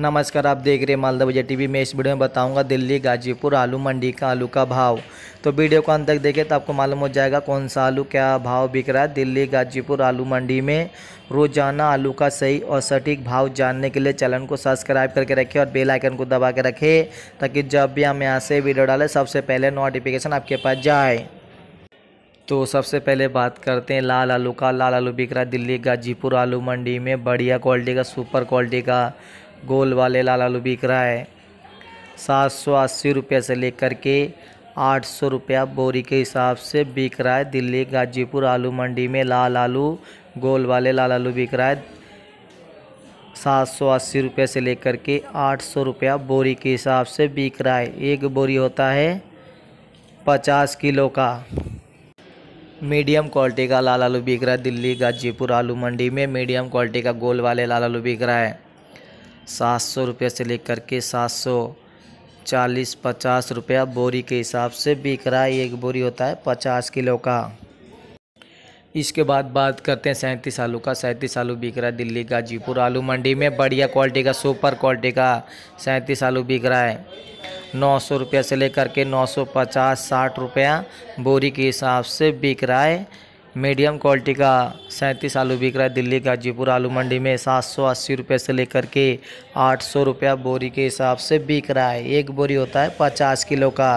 नमस्कार आप देख रहे हैं मालदा बजट टीवी मैं इस वीडियो में बताऊंगा दिल्ली गाजीपुर आलू मंडी का आलू का भाव तो वीडियो को अंत तक देखें तो आपको मालूम हो जाएगा कौन सा आलू क्या भाव बिक रहा है दिल्ली गाजीपुर आलू मंडी में रोजाना आलू का सही और सटीक भाव जानने के लिए चैनल को सब्सक्राइब करके रखें और बेलाइकन को दबा के रखें ताकि जब भी हम यहाँ से वीडियो डालें सबसे पहले नोटिफिकेशन आपके पास जाए तो सबसे पहले बात करते हैं लाल आलू का लाल आलू बिक रहा है दिल्ली गाजीपुर आलू मंडी में बढ़िया क्वालिटी का सुपर क्वालिटी का गोल वाले लाल आलू बिक रहा है सात सौ अस्सी रुपये से लेकर के आठ सौ रुपया बोरी के हिसाब से बिक रहा है दिल्ली गाजीपुर आलू मंडी में लाल आलू गोल वाले लाल आलू बिक रहा है सात सौ अस्सी रुपये से लेकर के आठ सौ रुपया बोरी के हिसाब से बिक रहा है एक बोरी होता है पचास किलो का मीडियम क्वालिटी का लाल आलू बिक रहा है दिल्ली गाजीपुर आलू मंडी में मीडियम क्वालिटी का गोल वाले लाल आलू बिक रहा है सात सौ रुपये से लेकर के सात सौ चालीस पचास रुपया बोरी के हिसाब से बिक रहा है एक बोरी होता है पचास किलो का इसके बाद बात करते हैं सैंतीस आलू का सैंतीस आलू बिक रहा है दिल्ली गाजीपुर आलू मंडी में बढ़िया क्वालिटी का सुपर क्वालिटी का सैंतीस आलू बिक रहा है नौ सौ रुपये से लेकर के नौ सौ पचास साठ रुपया बोरी के हिसाब से बिक रहा है मीडियम क्वालिटी का सैंतीस आलू बिक रहा है दिल्ली गाजीपुर आलू मंडी में सात सौ अस्सी रुपये से लेकर के आठ सौ रुपया बोरी के हिसाब से बिक रहा है एक बोरी होता है पचास किलो का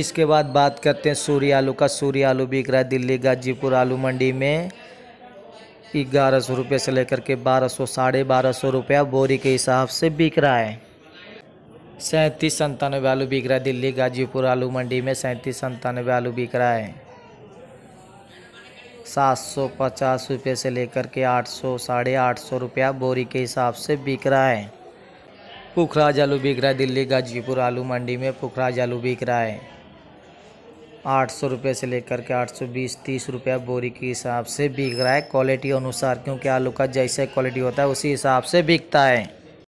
इसके बाद बात करते हैं सूर्य आलू का सूर्य आलू बिक रहा है दिल्ली गाजीपुर आलू मंडी में ग्यारह सौ रुपये से लेकर के बारह सौ साढ़े बारह सौ रुपया बोरी के हिसाब से बिक रहा है सैंतीस संतानवे आलू बिक रहा है दिल्ली गाजीपुर आलू मंडी में सैंतीस संतानवे आलू बिक रहा है सात सौ पचास रुपये से लेकर के आठ सौ साढ़े आठ सौ रुपया बोरी के हिसाब से बिक रहा है पुखराज आलू बिक रहा है दिल्ली गाजीपुर आलू मंडी में पुखराज आलू बिक रहा है आठ सौ रुपये से लेकर के आठ सौ बीस तीस रुपया बोरी के हिसाब से बिक रहा है क्वालिटी अनुसार क्योंकि आलू का जैसे क्वालिटी होता है उसी हिसाब से बिकता है